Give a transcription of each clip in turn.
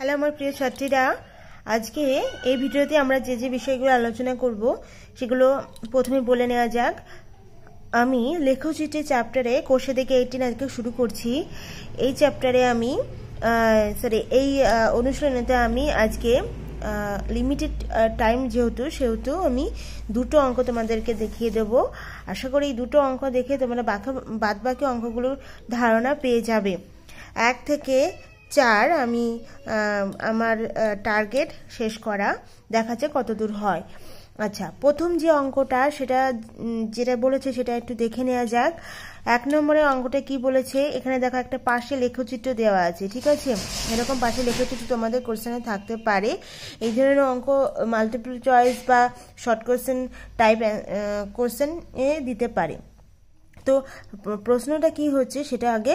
hello আমার প্রিয় ছাত্রীরা আজকে এই ভিডিওতে আমরা যে যে বিষয়গুলো আলোচনা করব সেগুলো প্রথমে বলে নেওয়া যাক আমি লেখচিত্রের চ্যাপ্টারে কোষে থেকে এইটিন আজকে শুরু করছি এই চ্যাপ্টারে আমি সরি এই অনুশীলনেতে আমি আজকে লিমিটেড টাইম যেহেতু সেহেতু আমি দুটো অঙ্ক তোমাদেরকে দেখিয়ে দেব আশা করি এই দুটো অঙ্ক দেখে তোমরা বাকি বাদ বাকি অঙ্কগুলোর ধারণা পেয়ে যাবে এক থেকে চার আমি আমার টার্গেট শেষ করা দেখাচ্ছে কত দূর হয় আচ্ছা প্রথম যে অঙ্কটা সেটা যেটা বলেছে সেটা একটু দেখে নেওয়া যাক এক নম্বরের অঙ্কটা কি বলেছে এখানে দেখো একটা পাশে লেখচিত্র দেওয়া আছে ঠিক আছে এরকম পাশে লেখচিত্র তোমাদের কোশ্চেনে থাকতে পারে এই ধরনের অঙ্ক মাল্টিপল চয়েস বা শর্ট কোশ্চেন টাইপ কোশ্চেন এ দিতে পারে তো প্রশ্নটা কি হচ্ছে সেটা আগে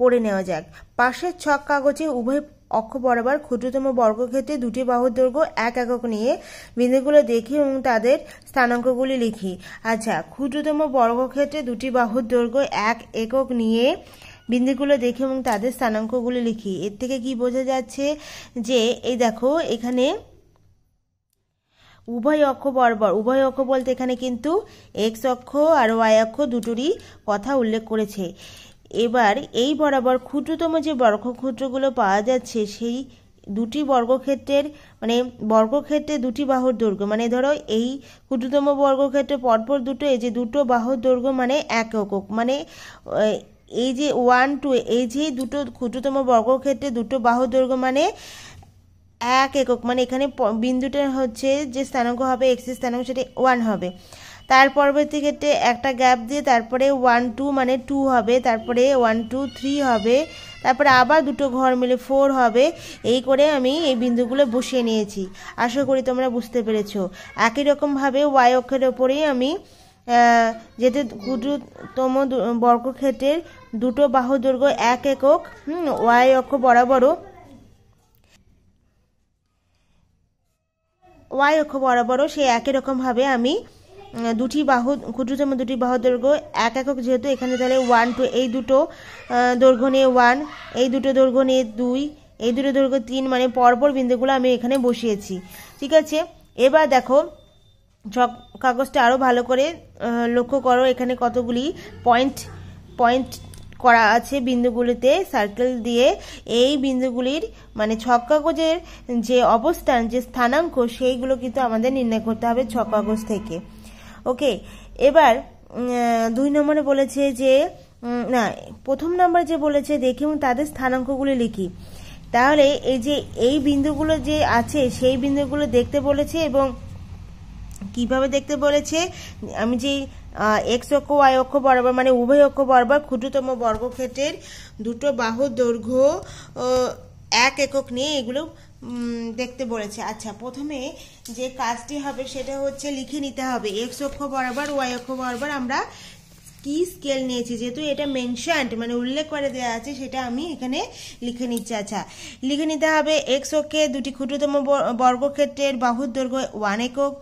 পড়ে নেওয়া যাক পাশের ছক কাগজে উভয় অক্ষ বরাবর ক্ষুদ্রতম বর্গক্ষেত্রে দুটি বাহুর দৈর্ঘ্য এক একক নিয়ে বিন্দুগুলো দেখি এবং তাদের স্থানাঙ্কগুলি লিখি আচ্ছা ক্ষুদ্রতম বর্গক্ষেত্রে দুটি বাহুর দৈর্ঘ্য এক একক নিয়ে বিন্দুগুলো দেখি এবং তাদের স্থানাঙ্কগুলি লিখি এর থেকে কি বোঝা যাচ্ছে যে এই দেখো এখানে উভয় অক্ষ বরাবর উভয় অক্ষ বলতে এখানে কিন্তু এক্স অক্ষ আর ওয়াই অক্ষ দুটোরই কথা উল্লেখ করেছে এবার এই বরাবর ক্ষুদ্রতম যে বর্গক্ষুদ্রগুলো পাওয়া যাচ্ছে সেই দুটি বর্গক্ষেত্রের মানে বর্গক্ষেত্রে দুটি বাহুর দৈর্ঘ্য মানে ধরো এই ক্ষুদ্রতম বর্গক্ষেত্রে পরপর দুটো এই যে দুটো বাহুর দৈর্ঘ্য মানে এক একক মানে এই যে ওয়ান টু এই যে দুটো ক্ষুদ্রতম বর্গক্ষেত্রে দুটো বাহুর দৈর্ঘ্য মানে এক একক মানে এখানে বিন্দুটা হচ্ছে যে স্থানাঙ্ক হবে এক্স স্থানাঙ্ক সেটি ওয়ান হবে তার পরবর্তী ক্ষেত্রে একটা গ্যাপ দিয়ে তারপরে ওয়ান টু মানে টু হবে তারপরে ওয়ান টু থ্রি হবে তারপরে আবার দুটো ঘর মিলে ফোর হবে এই করে আমি এই বিন্দুগুলো বসিয়ে নিয়েছি আশা করি তোমরা বুঝতে পেরেছ একই রকমভাবে ওয়াই অক্ষের ওপরেই আমি যেটি ক্ষুদ্রতম বর্গক্ষেত্রের দুটো বাহু দৈর্ঘ্য এক একক ওয়াই অক্ষ বরাবরও ওয়াই অক্ষ বরাবরও সেই একই রকমভাবে আমি দুটি বাহু ক্ষুদ্রতম দুটি বাহু দৈর্ঘ্য এক একক যেহেতু এখানে তাহলে ওয়ান টু এই দুটো দৈর্ঘ্য নিয়ে ওয়ান এই দুটো দৈর্ঘ্য নিয়ে দুই এই দুটো দৈর্ঘ্য তিন মানে পরপর বিন্দুগুলো আমি এখানে বসিয়েছি ঠিক আছে এবার দেখো ছক কাগজটা আরও ভালো করে লক্ষ্য করো এখানে কতগুলি পয়েন্ট পয়েন্ট করা আছে বিন্দুগুলিতে সার্কেল দিয়ে এই বিন্দুগুলির মানে ছক কাগজের যে অবস্থান যে স্থানাঙ্ক সেইগুলো কিন্তু আমাদের নির্ণয় করতে হবে ছক কাগজ থেকে ওকে এবার দুই নম্বরে বলেছে যে না প্রথম নম্বর যে বলেছে দেখি এবং তাদের স্থানাঙ্কগুলি লিখি তাহলে এই যে এই বিন্দুগুলো যে আছে সেই বিন্দুগুলো দেখতে বলেছে এবং কিভাবে দেখতে বলেছে আমি যে এক্স অক্ষ ওয়াই অক্ষ বরাবর মানে উভয় অক্ষ বরাবর ক্ষুদ্রতম বর্গক্ষেত্রের দুটো বাহু দৈর্ঘ্য এক একক নিয়ে এগুলো দেখতে বলেছে আচ্ছা প্রথমে যে কাজটি হবে সেটা হচ্ছে লিখে নিতে হবে এক্স অক্ষ বরাবর ওয়াই অক্ষ বরাবর আমরা কি স্কেল নিয়েছি যেহেতু এটা মেনশান্ড মানে উল্লেখ করে দেওয়া আছে সেটা আমি এখানে লিখে নিচ্ছি আচ্ছা লিখে নিতে হবে এক্স অক্ষে দুটি ক্ষুদ্রতম বর্গক্ষেত্রের বাহুর দৈর্ঘ্য ওয়ান একক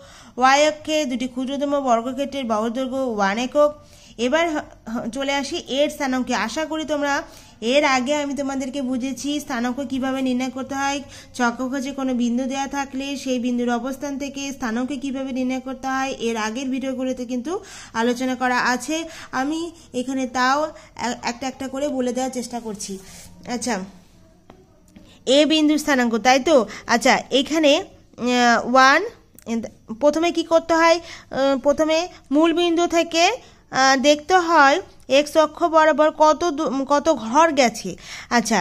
ওয়াই অক্ষে দুটি ক্ষুদ্রতম বর্গক্ষেত্রের বাহুর দৈর্ঘ্য ওয়ান একক এবার চলে আসি এর স্থানাঙ্কে আশা করি তোমরা এর আগে আমি তোমাদেরকে বুঝেছি স্থানাঙ্ক কিভাবে নির্ণয় করতে হয় চক্রকোষে কোনো বিন্দু দেওয়া থাকলে সেই বিন্দুর অবস্থান থেকে স্থানক কিভাবে নির্ণয় করতে হয় এর আগের ভিডিওগুলোতে কিন্তু আলোচনা করা আছে আমি এখানে তাও একটা একটা করে বলে দেওয়ার চেষ্টা করছি আচ্ছা এ বিন্দু স্থানাঙ্ক তাই তো আচ্ছা এখানে ওয়ান প্রথমে কি করতে হয় প্রথমে মূল বিন্দু থেকে দেখতে হয় এক্স অক্ষ বরাবর কত কত ঘর গেছে আচ্ছা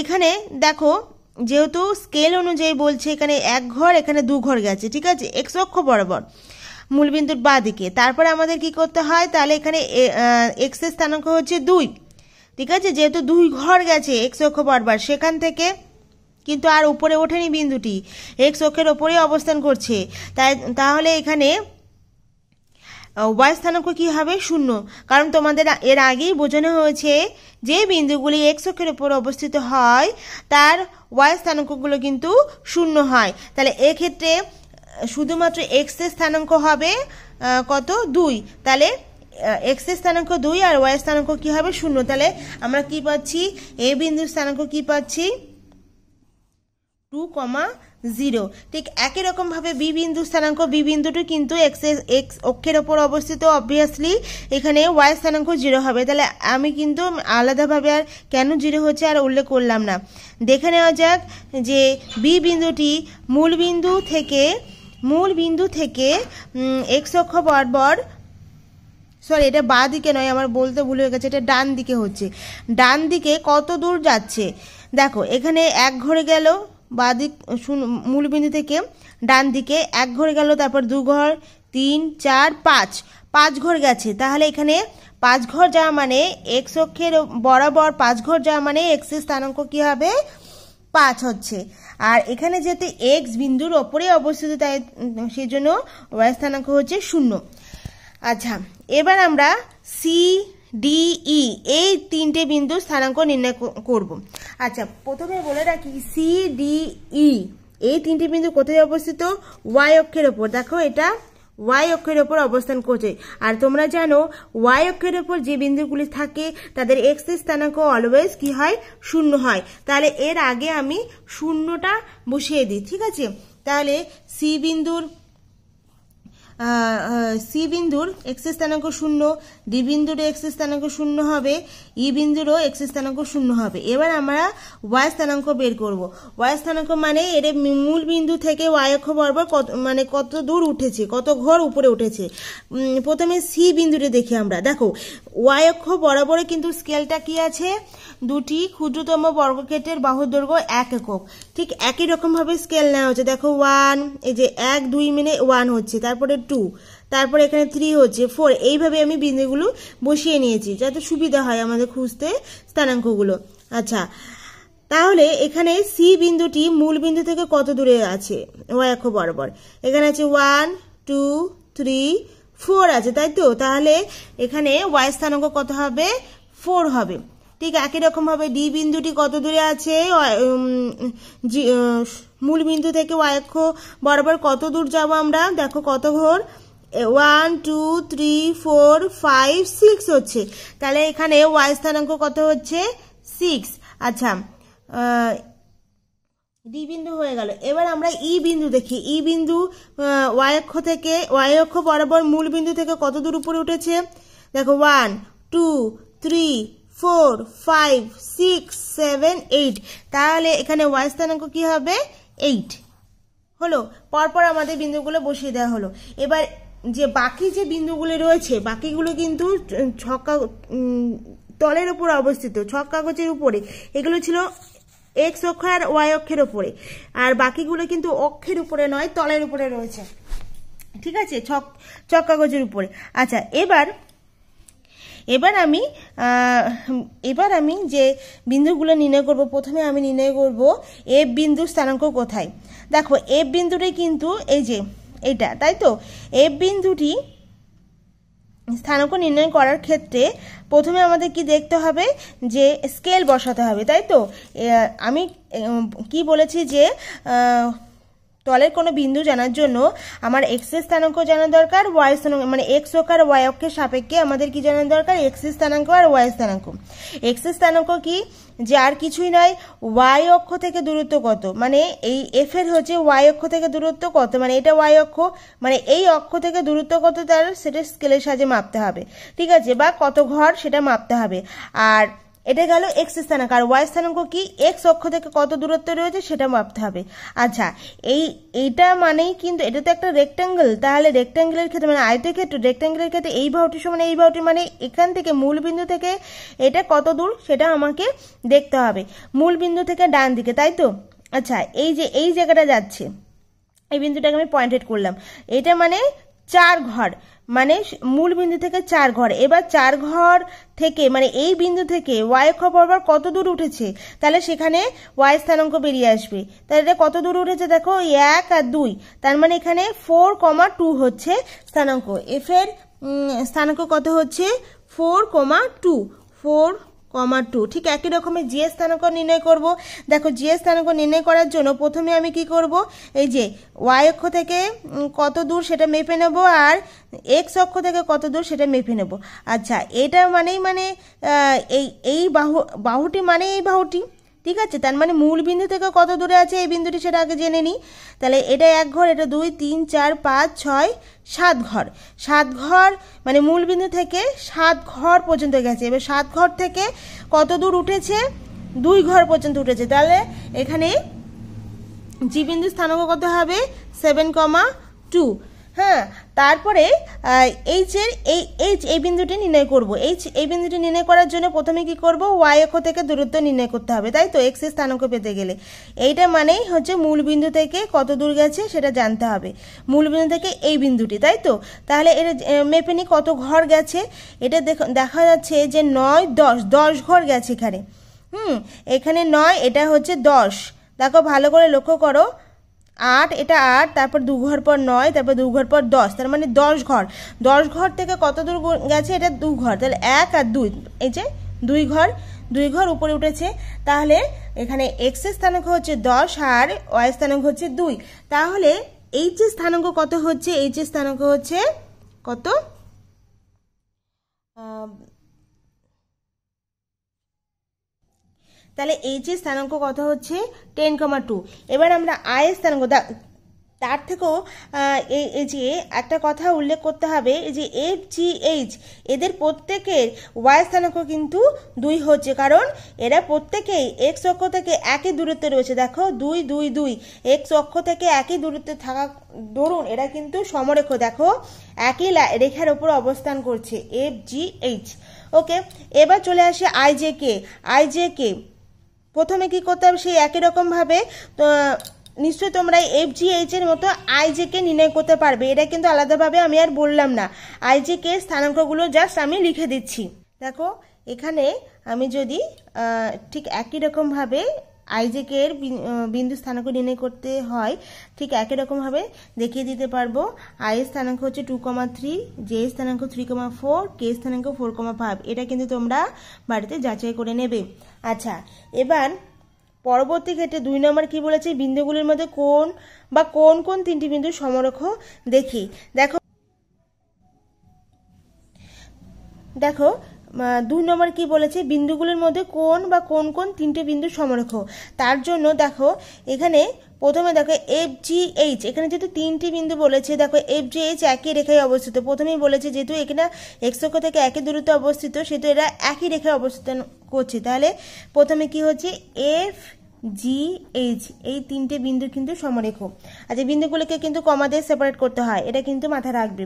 এখানে দেখো যেহেতু স্কেল অনুযায়ী বলছে এখানে এক ঘর এখানে দু ঘর গেছে ঠিক আছে এক্স অক্ষ বরাবর মূলবিন্দুর বা দিকে তারপরে আমাদের কি করতে হয় তাহলে এখানে এক্সের স্থানাঙ্ক হচ্ছে দুই ঠিক আছে যেহেতু দুই ঘর গেছে এক্স অক্ষ বরাবর সেখান থেকে কিন্তু আর উপরে ওঠেনি বিন্দুটি এক্স অক্ষের ওপরেই অবস্থান করছে তাই তাহলে এখানে ওয়াই স্থানাঙ্ক কী হবে শূন্য কারণ তোমাদের এর আগেই বোঝানো হয়েছে যে বিন্দুগুলি এক্স অক্ষের উপর অবস্থিত হয় তার ওয়াই স্থানাঙ্কগুলো কিন্তু শূন্য হয় তাহলে এক্ষেত্রে শুধুমাত্র এক্সের স্থানাঙ্ক হবে কত দুই তাহলে এক্সের স্থানাঙ্ক দুই আর ওয়াই স্থানাঙ্ক কী হবে শূন্য তাহলে আমরা কি পাচ্ছি এ বিন্দুর স্থানাঙ্ক কি পাচ্ছি টু কমা জিরো ঠিক একই রকমভাবে বি বিন্দু স্থানাঙ্ক বি বিন্দুটি কিন্তু এক্স এক্স অক্ষের ওপর অবস্থিত অবভিয়াসলি এখানে ওয়াই স্থানাঙ্ক জিরো হবে তাহলে আমি কিন্তু আলাদাভাবে আর কেন জিরো হচ্ছে আর উল্লেখ করলাম না দেখে নেওয়া যাক যে বি বিন্দুটি মূল বিন্দু থেকে মূল বিন্দু থেকে এক্স অক্ষ বরাবর সরি এটা বা দিকে নয় আমার বলতে ভুল হয়ে গেছে এটা ডান দিকে হচ্ছে ডান দিকে কত দূর যাচ্ছে দেখো এখানে এক ঘরে গেল বা দিক মূলবিন্দু থেকে ডান দিকে এক ঘর গেল তারপর দু ঘর তিন চার পাঁচ পাঁচ ঘর গেছে তাহলে এখানে পাঁচ ঘর যাওয়া মানে এক্স অক্ষের বরাবর পাঁচ ঘর যাওয়া মানে এক্সের স্থানাঙ্ক কী হবে পাঁচ হচ্ছে আর এখানে যেহেতু এক্স বিন্দুর ওপরে অবস্থিত তাই সেই জন্য ওয়াই স্থানাঙ্ক হচ্ছে শূন্য আচ্ছা এবার আমরা সি ডিই এই তিনটে বিন্দু স্থানাঙ্ক নির্ণয় করব আচ্ছা প্রথমে বলে রাখি সি ডিই e, এই তিনটি বিন্দু কোথায় অবস্থিত ওয়াই অক্ষের ওপর দেখো এটা ওয়াই অক্ষের ওপর অবস্থান করছে আর তোমরা জানো ওয়াই অক্ষের ওপর যে বিন্দুগুলি থাকে তাদের এক্স স্থানাঙ্ক অলওয়েজ কি হয় শূন্য হয় তাহলে এর আগে আমি শূন্যটা বসিয়ে দিই ঠিক আছে তাহলে সি বিন্দুর সি বিন্দুর এক্স স্থানাঙ্ক শূন্য ডি বিন্দুরও এক্স স্থানাঙ্ক শূন্য হবে ই বিন্দুরও এক্স স্থানাঙ্ক শূন্য হবে এবার আমরা ওয়াই স্থানাঙ্ক বের করব ওয়াই স্থানাঙ্ক মানে এর মূল বিন্দু থেকে ওয়াই অক্ষ বরাবর কত মানে কত দূর উঠেছে কত ঘর উপরে উঠেছে প্রথমে সি বিন্দুটা দেখি আমরা দেখো ওয়াই অক্ষ বরাবরে কিন্তু স্কেলটা কি আছে দুটি ক্ষুদ্রতম বর্গক্ষেত্রের বাহুদৈর্ঘ্য এক একক ঠিক একই রকমভাবে স্কেল নেওয়া হচ্ছে দেখো ওয়ান এই যে এক দুই মিনে ওয়ান হচ্ছে তারপরে টু তারপরে এখানে থ্রি হচ্ছে ফোর এইভাবে আমি বিন্দুগুলো বসিয়ে নিয়েছি যাতে সুবিধা হয় আমাদের খুঁজতে স্থানাঙ্কগুলো আচ্ছা তাহলে এখানে সি বিন্দুটি মূল বিন্দু থেকে কত দূরে আছে ওয়াই এক বরাবর এখানে আছে ওয়ান টু থ্রি ফোর আছে তাই তো তাহলে এখানে ওয়াই স্থানাঙ্ক কত হবে ফোর হবে ঠিক একই রকমভাবে ডি বিন্দুটি কত দূরে আছে মূল বিন্দু থেকে অক্ষ বরাবর কত দূর যাব আমরা দেখো কত ঘোর one two three four five six হচ্ছে তাহলে এখানে ওয়াই স্থানাঙ্ক কত হচ্ছে সিক্স আচ্ছা ডি বিন্দু হয়ে গেল এবার আমরা ই e বিন্দু দেখি ই e বিন্দু ওয়াই অক্ষ থেকে ওয়াই অক্ষ বরাবর মূল বিন্দু থেকে কত দূর উপরে উঠেছে দেখো one two three four five six seven eight তাহলে এখানে ওয়াই স্থানাঙ্ক কী হবে এইট হলো পরপর আমাদের বিন্দুগুলো বসিয়ে দেওয়া হলো এবার যে বাকি যে বিন্দুগুলো রয়েছে বাকিগুলো কিন্তু ছক্কা তলের উপর অবস্থিত ছক কাগজের উপরে এগুলো ছিল এক্স অক্ষ আর ওয়াই অক্ষের উপরে আর বাকিগুলো কিন্তু অক্ষের উপরে নয় তলের উপরে রয়েছে ঠিক আছে ছক ছক কাগজের উপরে আচ্ছা এবার এবার আমি এবার আমি যে বিন্দুগুলো নির্ণয় করব প্রথমে আমি নির্ণয় করব এফ বিন্দু স্থানাঙ্ক কোথায় দেখো এফ বিন্দুটি কিন্তু এই যে এটা তাই তো এফ বিন্দুটি স্থানাঙ্ক নির্ণয় করার ক্ষেত্রে প্রথমে আমাদের কি দেখতে হবে যে স্কেল বসাতে হবে তাই তো আমি কি বলেছি যে তলের কোনো বিন্দু জানার জন্য আমার এর স্থানাঙ্ক জানা দরকার ওয়াই স্থানাঙ্ক মানে এক্স অক্ষ আর ওয়াই অক্ষের সাপেক্ষে আমাদের কি জানা দরকার এর স্থানাঙ্ক আর ওয়াই স্থানাঙ্ক এর স্থানাঙ্ক কি আর কিছুই নয় ওয়াই অক্ষ থেকে দূরত্ব কত মানে এই এফ এর হচ্ছে ওয়াই অক্ষ থেকে দূরত্ব কত মানে এটা ওয়াই অক্ষ মানে এই অক্ষ থেকে দূরত্ব কত তার সেটা স্কেলের সাহায্যে মাপতে হবে ঠিক আছে বা কত ঘর সেটা মাপতে হবে আর এটা গেল এক্স স্থানাঙ্ক আর ওয়াই স্থানাঙ্ক কি এক্স অক্ষ থেকে কত দূরত্ব রয়েছে সেটা মাপতে হবে আচ্ছা এই এইটা মানেই কিন্তু এটা তো একটা রেক্ট্যাঙ্গেল তাহলে রেক্ট্যাঙ্গেলের ক্ষেত্রে মানে ক্ষেত্রে রেক্ট্যাঙ্গেলের ক্ষেত্রে এই ভাবটি সমান এই ভাবটি মানে এখান থেকে মূল বিন্দু থেকে এটা কত দূর সেটা আমাকে দেখতে হবে মূল বিন্দু থেকে ডান দিকে তাই তো আচ্ছা এই যে এই জায়গাটা যাচ্ছে এই বিন্দুটাকে আমি পয়েন্টেড করলাম এটা মানে চার ঘর মানে মূল বিন্দু থেকে চার ঘর এবার চার ঘর থেকে মানে এই বিন্দু থেকে ওয়াই অক্ষ বরাবর কত দূর উঠেছে তাহলে সেখানে ওয়াই স্থানাঙ্ক বেরিয়ে আসবে তাহলে এটা কত দূর উঠেছে দেখো এক আর দুই তার মানে এখানে ফোর কমা টু হচ্ছে স্থানাঙ্ক এফ এর স্থানাঙ্ক কত হচ্ছে four comma two four comma two ঠিক একই রকমের জিএ স্থানাঙ্ক নির্ণয় করব দেখো জিএ স্থানাঙ্ক নির্ণয় করার জন্য প্রথমে আমি কি করব এই যে ওয়াই অক্ষ থেকে কত দূর সেটা মেপে নেব আর এক্স অক্ষ থেকে কত দূর সেটা মেপে নেব আচ্ছা এটা মানেই মানে এই এই বাহু বাহুটি মানে এই বাহুটি ঠিক আছে তার মানে মূল বিন্দু থেকে কত দূরে আছে এই বিন্দুটি সেটা আগে জেনে নিই তাহলে এটা এক ঘর এটা দুই তিন চার পাঁচ ছয় সাত ঘর সাত ঘর মানে মূল বিন্দু থেকে সাত ঘর পর্যন্ত গেছে এবার সাত ঘর থেকে কত দূর উঠেছে দুই ঘর পর্যন্ত উঠেছে তাহলে এখানে জি বিন্দু স্থানাঙ্ক কত হবে সেভেন কমা টু হ্যাঁ তারপরে এইচের এই এইচ এই বিন্দুটি নির্ণয় করব এইচ এই বিন্দুটি নির্ণয় করার জন্য প্রথমে কি করব ওয়াই অক্ষ থেকে দূরত্ব নির্ণয় করতে হবে তাই তো এক্সের স্থানাঙ্ক পেতে গেলে এইটা মানেই হচ্ছে মূল বিন্দু থেকে কত দূর গেছে সেটা জানতে হবে মূল বিন্দু থেকে এই বিন্দুটি তাই তো তাহলে এটা মেপে নি কত ঘর গেছে এটা দেখা যাচ্ছে যে নয় দশ দশ ঘর গেছে এখানে হুম এখানে নয় এটা হচ্ছে দশ দেখো ভালো করে লক্ষ্য করো আট এটা আট তারপর দু ঘর পর নয় তারপর দু ঘর পর দশ তার মানে দশ ঘর দশ ঘর থেকে কত দূর গেছে এটা দু ঘর তাহলে এক আর দুই এই যে দুই ঘর দুই ঘর উপরে উঠেছে তাহলে এখানে এক্সের স্থানাঙ্ক হচ্ছে দশ আর ওয়াই স্থানাঙ্ক হচ্ছে দুই তাহলে এইচ এর স্থানাঙ্ক কত হচ্ছে এইচ এর স্থানাঙ্ক হচ্ছে কত তাহলে এইচ এর স্থানাঙ্ক কত হচ্ছে টেন কমা টু এবার আমরা আয়ের স্থানাঙ্ক তার থেকেও এই যে একটা কথা উল্লেখ করতে হবে যে এফ জি এইচ এদের প্রত্যেকের ওয়াই স্থানাঙ্ক কিন্তু দুই হচ্ছে কারণ এরা প্রত্যেকেই এক্স অক্ষ থেকে একই দূরত্বে রয়েছে দেখো দুই দুই দুই এক্স অক্ষ থেকে একই দূরত্বে থাকা ধরুন এরা কিন্তু সমরেখ দেখো একই রেখার ওপর অবস্থান করছে এফ জি এইচ ওকে এবার চলে আসে জে কে জে কে প্রথমে কি করতে হবে সেই একই রকমভাবে তো নিশ্চয়ই তোমরা এফ জি এইচের মতো আইজেকে নির্ণয় করতে পারবে এটা কিন্তু আলাদাভাবে আমি আর বললাম না আইজেকে স্থানাঙ্কগুলো জাস্ট আমি লিখে দিচ্ছি দেখো এখানে আমি যদি ঠিক একই রকমভাবে আইজেকের বিন্দু স্থানাঙ্ক নির্ণয় করতে হয় ঠিক একই রকমভাবে দেখিয়ে দিতে পারবো আই স্থানাঙ্ক হচ্ছে টু কমা থ্রি জে স্থানাঙ্ক থ্রি কমা ফোর কে স্থানাঙ্ক ফোর কমা ফাইভ এটা কিন্তু তোমরা বাড়িতে যাচাই করে নেবে আচ্ছা এবার পরবর্তী ক্ষেত্রে দুই নম্বর কি বলেছে বিন্দুগুলির মধ্যে কোন বা কোন কোন তিনটি বিন্দু সমরক্ষ দেখি দেখো দেখো দুই নম্বর কি বলেছে বিন্দুগুলির মধ্যে কোন বা কোন কোন তিনটে বিন্দু সমরেখ তার জন্য দেখো এখানে প্রথমে দেখো এফ জি এইচ এখানে যেহেতু তিনটি বিন্দু বলেছে দেখো এফ জি এইচ একই রেখায় অবস্থিত প্রথমেই বলেছে যেহেতু এখানে অক্ষ থেকে একই দূরত্ব অবস্থিত সেহেতু এরা একই রেখায় অবস্থান করছে তাহলে প্রথমে কি হচ্ছে এফ জি এইচ এই তিনটে বিন্দু কিন্তু সমরেখ আচ্ছা বিন্দুগুলোকে কিন্তু কমা দিয়ে সেপারেট করতে হয় এটা কিন্তু মাথায় রাখবে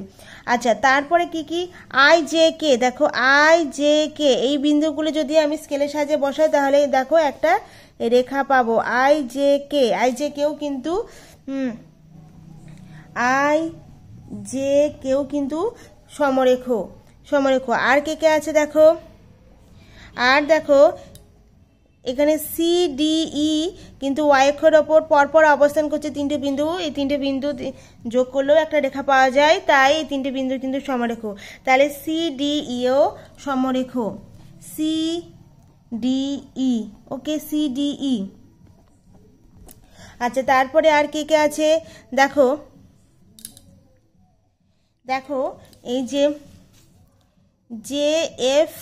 আচ্ছা তারপরে কি কি আই জে কে দেখো আই জে কে এই বিন্দুগুলো যদি আমি স্কেলের সাহায্যে বসাই তাহলে দেখো একটা রেখা পাবো I J K I J কেও কিন্তু আই জে কেও কিন্তু সমরেখ সমরেখ আর কে কে আছে দেখো আর দেখো এখানে সি ই e, কিন্তু ওয়াই ওপর পরপর অবস্থান করছে তিনটে বিন্দু এই তিনটে বিন্দু যোগ করলেও একটা রেখা পাওয়া যায় তাই এই তিনটে বিন্দু কিন্তু সমরেখ তাহলে সি e ও সমরেখ C E okay C E আচ্ছা তারপরে আর কে কে আছে দেখো দেখো এই যে J F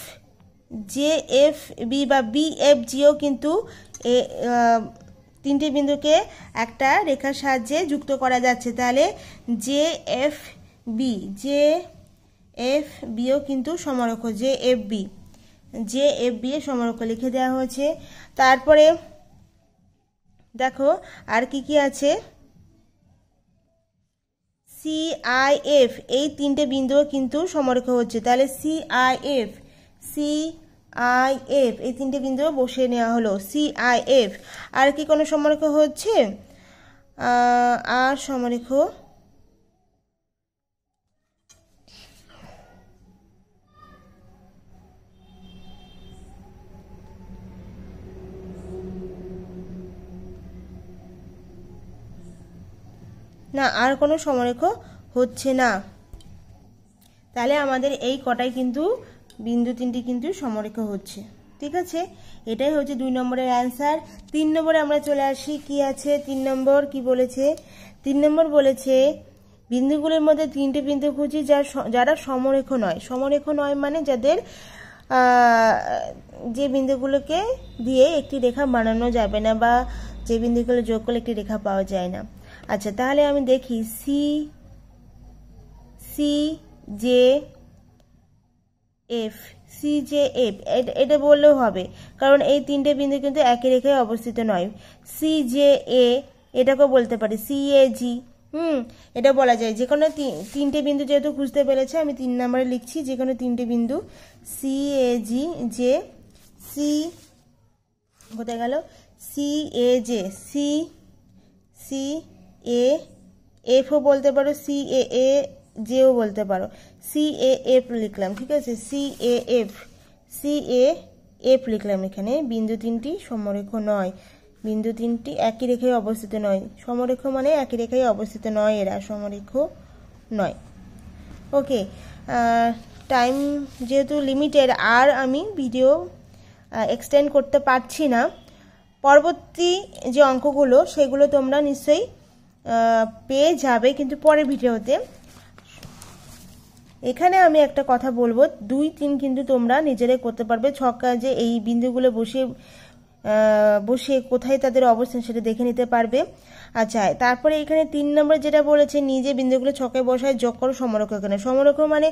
J F B বা বি এফ জিও কিন্তু এ তিনটি বিন্দুকে একটা রেখার সাহায্যে যুক্ত করা যাচ্ছে তাহলে জে এফ বি জে এফ বিও কিন্তু সমারক J F B J F B সমারক লিখে দেওয়া হয়েছে তারপরে দেখো আর কি কি আছে সিআইএফ এই তিনটে বিন্দুও কিন্তু সমারক হচ্ছে তাহলে সিআইএফ সি আই এফ এই তিনটে বিন্দু বসিয়ে নেওয়া হলো সি আই এফ আর কি কোনো সমরেখ হচ্ছে আর সমরেখ না আর কোনো সমরেখ হচ্ছে না তাহলে আমাদের এই কটাই কিন্তু বিন্দু তিনটি কিন্তু সমরেখ হচ্ছে ঠিক আছে এটাই হচ্ছে দুই নম্বরের অ্যান্সার তিন নম্বরে আমরা চলে আসি কি আছে তিন নম্বর কি বলেছে তিন নম্বর বলেছে বিন্দুগুলোর মধ্যে তিনটে বিন্দু খুঁজি যা যারা সমরেখ নয় সমরেখ নয় মানে যাদের যে বিন্দুগুলোকে দিয়ে একটি রেখা বানানো যাবে না বা যে বিন্দুগুলো যোগ করলে একটি রেখা পাওয়া যায় না আচ্ছা তাহলে আমি দেখি C C J F C J F এটা বললেও হবে কারণ এই তিনটে বিন্দু কিন্তু একই রেখায় অবস্থিত নয় সি জে এ এটাকেও বলতে পারি সি এ জি হুম এটা বলা যায় যে কোনো তিনটে বিন্দু যেহেতু খুঁজতে পেরেছে আমি তিন নম্বরে লিখছি যে কোনো তিনটে বিন্দু C A G J C কোথায় গেল C A J C C A এফও বলতে পারো সি এ এ জেও বলতে পারো সি এ এফ লিখলাম ঠিক আছে C A F C A F লিখলাম এখানে বিন্দু তিনটি সমরেখ নয় বিন্দু তিনটি একই রেখায় অবস্থিত নয় সমরেখ মানে একই রেখায় অবস্থিত নয় এরা সমরেখ নয় ওকে টাইম যেহেতু লিমিটেড আর আমি ভিডিও এক্সটেন্ড করতে পারছি না পরবর্তী যে অঙ্কগুলো সেগুলো তোমরা নিশ্চয়ই পেয়ে যাবে কিন্তু পরে ভিডিওতে এখানে আমি একটা কথা বলবো দুই তিন কিন্তু তোমরা নিজেরাই করতে পারবে ছক্কা যে এই বিন্দুগুলো বসিয়ে বসিয়ে কোথায় তাদের অবস্থান সেটা দেখে নিতে পারবে আচ্ছা তারপরে এখানে তিন নম্বর যেটা বলেছে নিজে বিন্দুগুলো ছকে বসায় যোগ করো সমরক্ষ এখানে সমরক্ষ মানে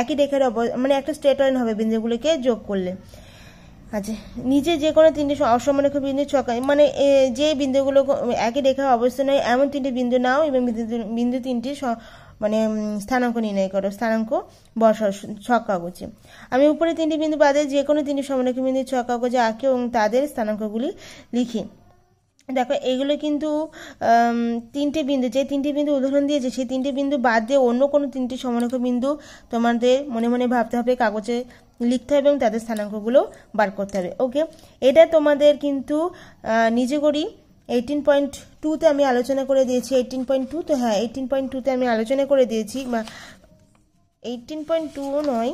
একই রেখার মানে একটা স্ট্রেট লাইন হবে বিন্দুগুলোকে যোগ করলে আচ্ছা নিজে যে কোনো তিনটি অসমরক্ষ বিন্দু ছক মানে যে বিন্দুগুলো একই রেখা অবস্থান হয় এমন তিনটি বিন্দু নাও এবং বিন্দু তিনটি মানে স্থানাঙ্ক নির্ণয় করো স্থানাঙ্ক বসাও ছক কাগজে আমি উপরে তিনটি বিন্দু বাদে যে কোনো তিনটি সমন্বয় বিন্দু ছক কাগজে আঁকে এবং তাদের স্থানাঙ্কগুলি লিখি দেখো এগুলো কিন্তু তিনটে বিন্দু যে তিনটি বিন্দু উদাহরণ দিয়েছে সেই তিনটি বিন্দু বাদ দিয়ে অন্য কোনো তিনটি সমন্বয় বিন্দু তোমাদের মনে মনে ভাবতে হবে কাগজে লিখতে হবে এবং তাদের স্থানাঙ্কগুলো বার করতে হবে ওকে এটা তোমাদের কিন্তু নিজে করি এইটিন পয়েন্ট টুতে আমি আলোচনা করে দিয়েছি এইটিন পয়েন্ট টু তো হ্যাঁ এইটিন পয়েন্ট টুতে আমি আলোচনা করে দিয়েছি বা এইটিন পয়েন্ট টুও নয়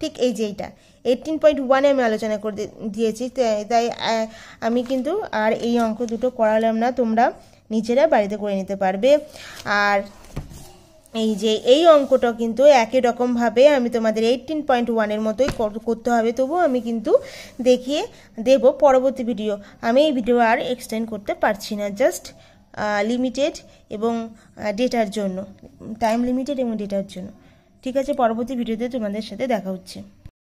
ঠিক এই যে এইটা এইটিন পয়েন্ট ওয়ানে আমি আলোচনা করে দিয়েছি তাই আমি কিন্তু আর এই অঙ্ক দুটো করালাম না তোমরা নিজেরা বাড়িতে করে নিতে পারবে আর এই যে এই অঙ্কটা কিন্তু একই রকমভাবে আমি তোমাদের এইটিন পয়েন্ট ওয়ানের মতোই করতে হবে তবুও আমি কিন্তু দেখিয়ে দেব পরবর্তী ভিডিও আমি এই ভিডিও আর এক্সটেন্ড করতে পারছি না জাস্ট লিমিটেড এবং ডেটার জন্য টাইম লিমিটেড এবং ডেটার জন্য ঠিক আছে পরবর্তী ভিডিওতে তোমাদের সাথে দেখা হচ্ছে